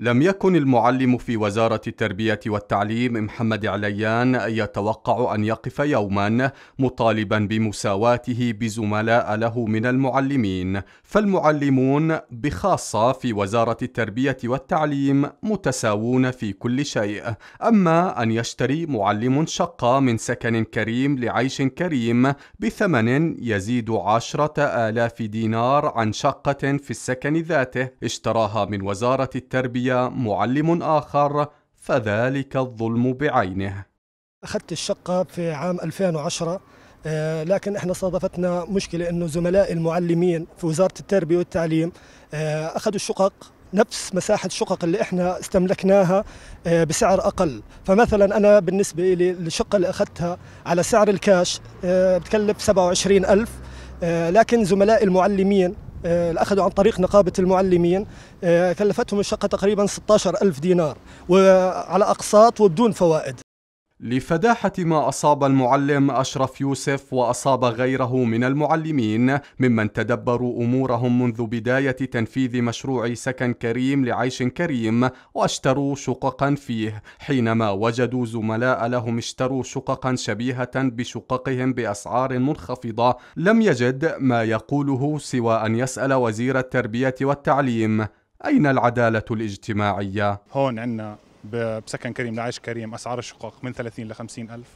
لم يكن المعلم في وزارة التربية والتعليم محمد عليان يتوقع أن يقف يوما مطالبا بمساواته بزملاء له من المعلمين فالمعلمون بخاصة في وزارة التربية والتعليم متساوون في كل شيء أما أن يشتري معلم شقة من سكن كريم لعيش كريم بثمن يزيد عشرة آلاف دينار عن شقة في السكن ذاته اشتراها من وزارة التربية معلم آخر فذلك الظلم بعينه أخذت الشقة في عام 2010 آه، لكن احنا صادفتنا مشكلة انه زملائي المعلمين في وزارة التربية والتعليم آه، اخذوا الشقق نفس مساحة الشقق اللي احنا استملكناها آه، بسعر أقل فمثلا أنا بالنسبة لي الشقة اللي أخذتها على سعر الكاش بتكلف 27 ألف لكن زملائي المعلمين آه، أخذوا عن طريق نقابة المعلمين آه، كلفتهم الشقة تقريبا 16 ألف دينار وعلى أقساط وبدون فوائد لفداحة ما أصاب المعلم أشرف يوسف وأصاب غيره من المعلمين ممن تدبروا أمورهم منذ بداية تنفيذ مشروع سكن كريم لعيش كريم واشتروا شققا فيه حينما وجدوا زملاء لهم اشتروا شققا شبيهة بشققهم بأسعار منخفضة لم يجد ما يقوله سوى أن يسأل وزير التربية والتعليم أين العدالة الاجتماعية؟ هون عندنا بسكن كريم لعيش كريم أسعار الشقق من 30 ل 50 ألف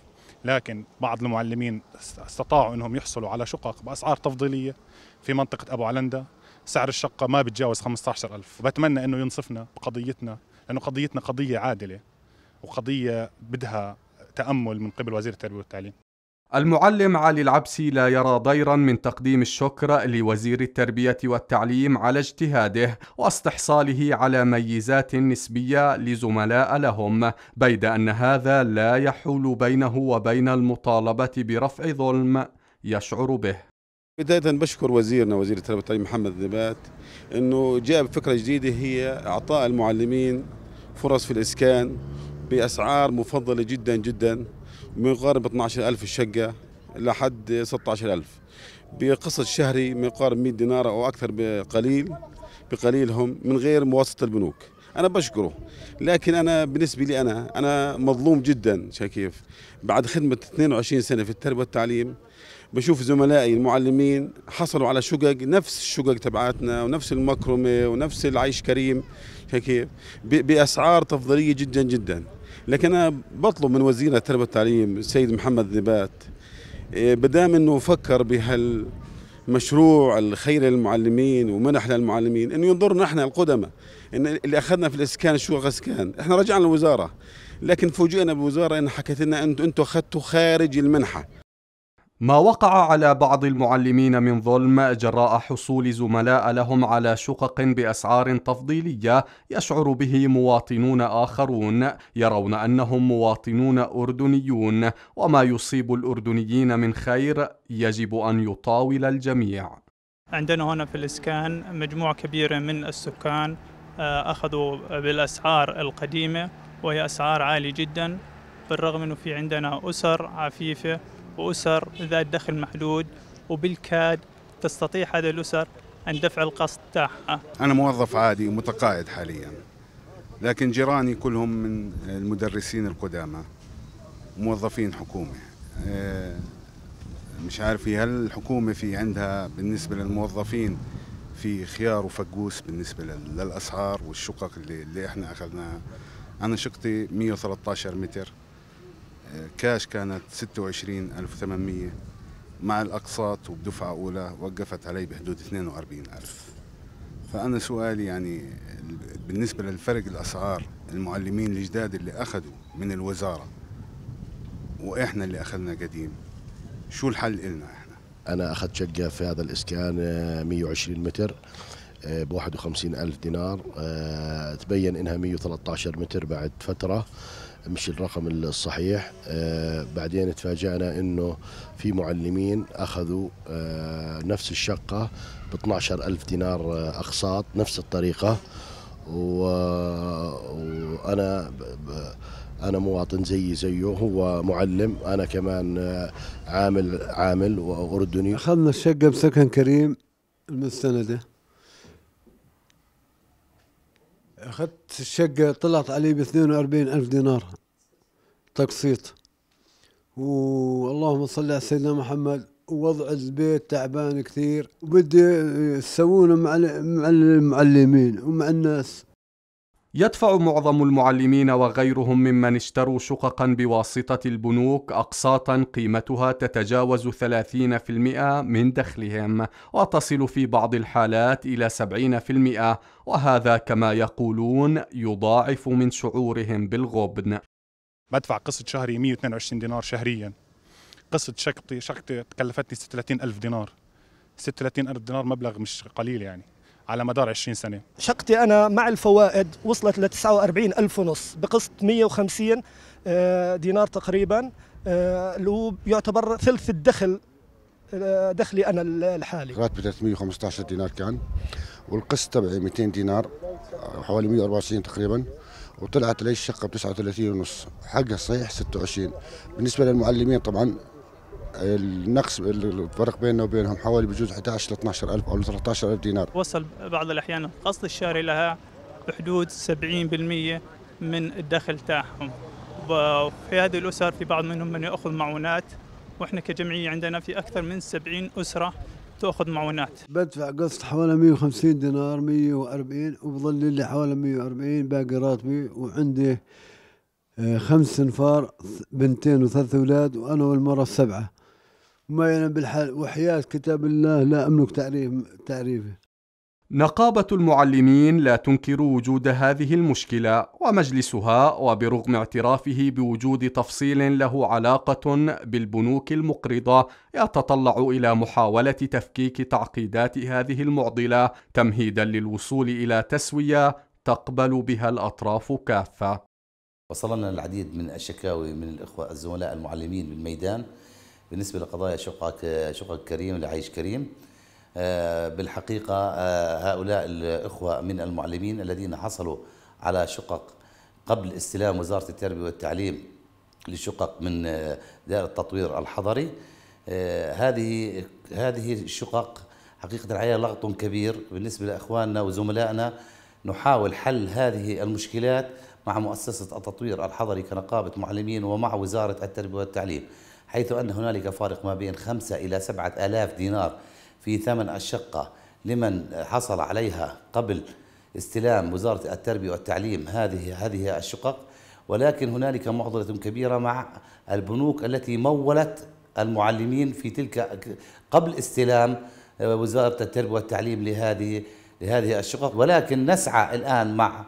لكن بعض المعلمين استطاعوا أنهم يحصلوا على شقق بأسعار تفضيلية في منطقة أبو علندا سعر الشقة ما بتجاوز 15 ألف بتمنى أنه ينصفنا بقضيتنا لأنه قضيتنا قضية عادلة وقضية بدها تأمل من قبل وزير التربية والتعليم المعلم علي العبسي لا يرى ضيرا من تقديم الشكر لوزير التربية والتعليم على اجتهاده واستحصاله على ميزات نسبية لزملاء لهم بيد أن هذا لا يحول بينه وبين المطالبة برفع ظلم يشعر به بداية بشكر وزيرنا وزير التربية والتعليم محمد نبات أنه جاب فكرة جديدة هي إعطاء المعلمين فرص في الإسكان بأسعار مفضلة جدا جدا ما يقارب 12000 الشقه لحد 16000 بقسط شهري ما يقارب 100 دينار او اكثر بقليل بقليلهم من غير مواسطه البنوك انا بشكره لكن انا بالنسبه لي انا انا مظلوم جدا شاكيف بعد خدمه 22 سنه في التربيه والتعليم بشوف زملائي المعلمين حصلوا على شقق نفس الشقق تبعاتنا ونفس المكرمه ونفس العيش كريم شاكيف باسعار تفضيليه جدا جدا لكن أنا بطلب من وزير التربية والتعليم السيد محمد نبات إيه، بدام أنه فكر بهال مشروع الخير للمعلمين ومنح للمعلمين انه ينظر نحن القدماء ان اللي اخذنا في الاسكان شو غسكان احنا رجعنا للوزاره لكن فوجئنا بوزارة ان حكت لنا انتم اخذتوا خارج المنحه ما وقع على بعض المعلمين من ظلم جراء حصول زملاء لهم على شقق بأسعار تفضيلية يشعر به مواطنون آخرون يرون أنهم مواطنون أردنيون وما يصيب الأردنيين من خير يجب أن يطاول الجميع عندنا هنا في الإسكان مجموعة كبيرة من السكان آه، أخذوا بالأسعار القديمة وهي أسعار عالية جدا بالرغم أنه في عندنا أسر عفيفة وأسر ذات دخل محدود وبالكاد تستطيع هذه الأسر أن دفع القسط تاعها أنا موظف عادي ومتقاعد حاليا لكن جيراني كلهم من المدرسين القدامى موظفين حكومة آه، مش عارف هل الحكومة في عندها بالنسبة للموظفين في خيار وفقوس بالنسبة للأسعار والشقق اللي, اللي احنا أخذناها أنا شقتي 113 متر كاش كانت 26800 مع الأقساط وبدفعة أولى وقفت علي بحدود 42000 فأنا سؤالي يعني بالنسبة للفرق الأسعار المعلمين الجداد اللي أخذوا من الوزارة وإحنا اللي أخذنا قديم شو الحل إلنا إحنا؟ أنا أخذت شقة في هذا الإسكان 120 آه، متر آه، ب 51000 دينار آه، تبين إنها 113 متر بعد فترة مش الرقم الصحيح آه، بعدين تفاجأنا أنه في معلمين أخذوا آه، نفس الشقة ب 12 ألف دينار آه، أقساط نفس الطريقة وأنا انا مواطن زيي زيه هو معلم انا كمان عامل عامل واردني اخذنا الشقه بسكن كريم المستنده اخذت الشقة طلعت علي ب 42 ألف دينار تقسيط واللهم صل على سيدنا محمد ووضع البيت تعبان كثير وبدي يسوونه مع المعلمين ومع الناس يدفع معظم المعلمين وغيرهم ممن اشتروا شققا بواسطة البنوك أقساطا قيمتها تتجاوز 30% من دخلهم وتصل في بعض الحالات إلى 70% وهذا كما يقولون يضاعف من شعورهم بالغبن بدفع قسط شهري 122 دينار شهريا قسط شقتي شقتي كلفتني 36 ألف دينار 36 ألف دينار مبلغ مش قليل يعني على مدار 20 سنة شقتي أنا مع الفوائد وصلت ل 49 ألف ونص بقسط 150 آه، دينار تقريبا آه، اللي هو يعتبر ثلث الدخل آه، دخلي أنا الحالي راتبي 315 دينار كان والقسط تبعي 200 دينار حوالي 124 تقريبا وطلعت لي الشقة ب 39 ونص حقها صحيح 26 بالنسبة للمعلمين طبعا النقص الفرق بيننا وبينهم حوالي بجوز 11 ل 12 ألف أو 13 ألف دينار وصل بعض الأحيان القسط الشهري لها بحدود 70% من الدخل تاعهم وفي هذه الأسر في بعض منهم من يأخذ معونات وإحنا كجمعية عندنا في أكثر من 70 أسرة تأخذ معونات بدفع قسط حوالي 150 دينار 140 وبظل لي حوالي 140 باقي راتبي وعندي آه، خمس انفار بنتين وثلاث اولاد وانا والمره السبعه ما ينام بالحال وحياة كتاب الله لا أملك تعريف تعريفه نقابة المعلمين لا تنكر وجود هذه المشكلة ومجلسها وبرغم اعترافه بوجود تفصيل له علاقة بالبنوك المقرضة يتطلع إلى محاولة تفكيك تعقيدات هذه المعضلة تمهيدا للوصول إلى تسوية تقبل بها الأطراف كافة وصلنا العديد من الشكاوي من الإخوة الزملاء المعلمين بالميدان بالنسبه لقضايا شقق شقق كريم لعيش كريم آه، بالحقيقه آه، هؤلاء الاخوه من المعلمين الذين حصلوا على شقق قبل استلام وزاره التربيه والتعليم لشقق من آه، دائره التطوير الحضري هذه هذه الشقق حقيقه عليها لغط كبير بالنسبه لاخواننا وزملائنا نحاول حل هذه المشكلات مع مؤسسه التطوير الحضري كنقابه معلمين ومع وزاره التربيه والتعليم حيث أن هنالك فارق ما بين خمسة إلى سبعة آلاف دينار في ثمن الشقة لمن حصل عليها قبل استلام وزارة التربية والتعليم هذه هذه الشقق ولكن هنالك معضلة كبيرة مع البنوك التي مولت المعلمين في تلك قبل استلام وزارة التربية والتعليم لهذه لهذه الشقق ولكن نسعى الآن مع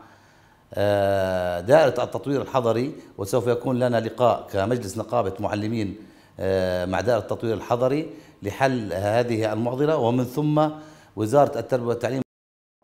آه، دائرة التطوير الحضري وسوف يكون لنا لقاء كمجلس نقابة معلمين آه، مع دائرة التطوير الحضري لحل هذه المعضلة ومن ثم وزارة التربية والتعليم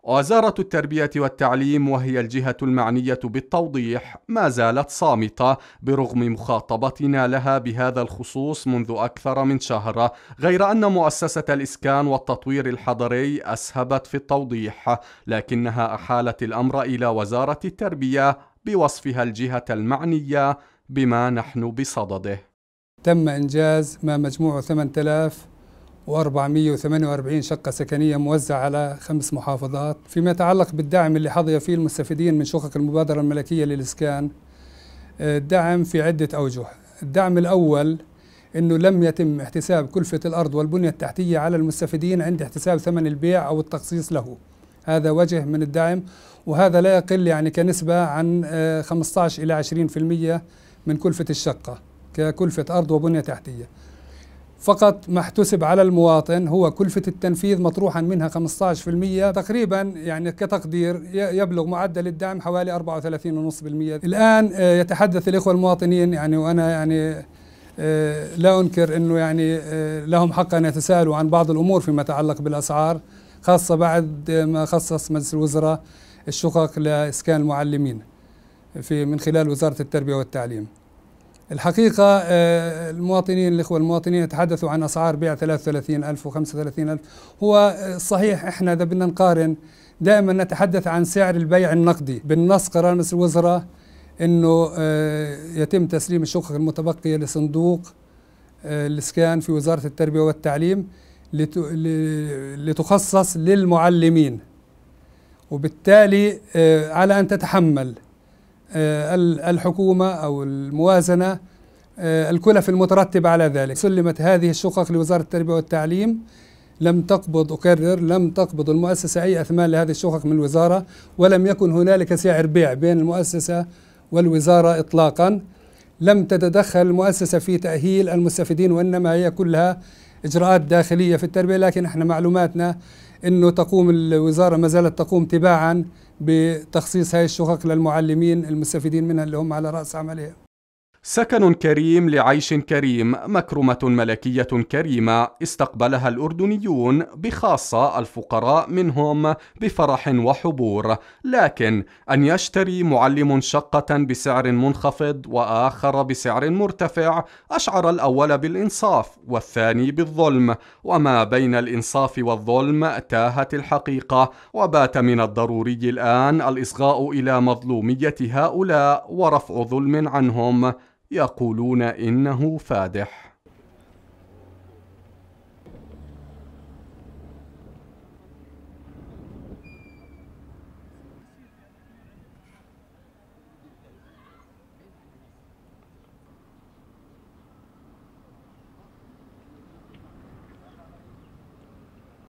وزارة التربية والتعليم وهي الجهة المعنية بالتوضيح ما زالت صامتة برغم مخاطبتنا لها بهذا الخصوص منذ أكثر من شهر، غير أن مؤسسة الإسكان والتطوير الحضري أسهبت في التوضيح، لكنها أحالت الأمر إلى وزارة التربية بوصفها الجهة المعنية بما نحن بصدده. تم إنجاز ما مجموعه 8448 شقة سكنية موزعة على خمس محافظات فيما يتعلق بالدعم اللي حظي فيه المستفيدين من شقق المبادرة الملكية للإسكان آه، الدعم في عدة أوجه الدعم الأول أنه لم يتم احتساب كلفة الأرض والبنية التحتية على المستفيدين عند احتساب ثمن البيع أو التخصيص له هذا وجه من الدعم وهذا لا يقل يعني كنسبة عن 15 آه، إلى 20% من كلفة الشقة ككلفة أرض وبنية تحتية فقط ما احتسب على المواطن هو كلفة التنفيذ مطروحا منها 15% تقريبا يعني كتقدير يبلغ معدل الدعم حوالي 34.5% الآن آه، يتحدث الإخوة المواطنين يعني وأنا يعني آه، لا أنكر أنه يعني آه، لهم حق أن يتساءلوا عن بعض الأمور فيما يتعلق بالأسعار خاصة بعد ما خصص مجلس الوزراء الشقق لإسكان المعلمين في من خلال وزارة التربية والتعليم الحقيقة آه، المواطنين الإخوة المواطنين يتحدثوا عن أسعار بيع 33 ألف و 35 ألف هو آه، صحيح إحنا إذا بدنا نقارن دائما نتحدث عن سعر البيع النقدي بالنص قرار مجلس الوزراء أنه آه، يتم تسليم الشقق المتبقية لصندوق الإسكان في وزارة التربية والتعليم لتخصص للمعلمين وبالتالي على أن تتحمل آه، الحكومة أو الموازنة آه، الكلف المترتبة على ذلك سلمت هذه الشقق لوزارة التربية والتعليم لم تقبض أكرر لم تقبض المؤسسة أي أثمان لهذه الشقق من الوزارة ولم يكن هنالك سعر بيع بين المؤسسة والوزارة إطلاقا لم تتدخل المؤسسة في تأهيل المستفيدين وإنما هي كلها إجراءات داخلية في التربية لكن إحنا معلوماتنا أنه تقوم الوزارة ما زالت تقوم تباعا بتخصيص هاي الشقق للمعلمين المستفيدين منها اللي هم على رأس عملها سكن كريم لعيش كريم مكرمة ملكية كريمة استقبلها الأردنيون بخاصة الفقراء منهم بفرح وحبور لكن أن يشتري معلم شقة بسعر منخفض وآخر بسعر مرتفع أشعر الأول بالإنصاف والثاني بالظلم وما بين الإنصاف والظلم تاهت الحقيقة وبات من الضروري الآن الإصغاء إلى مظلومية هؤلاء ورفع ظلم عنهم يقولون إنه فادح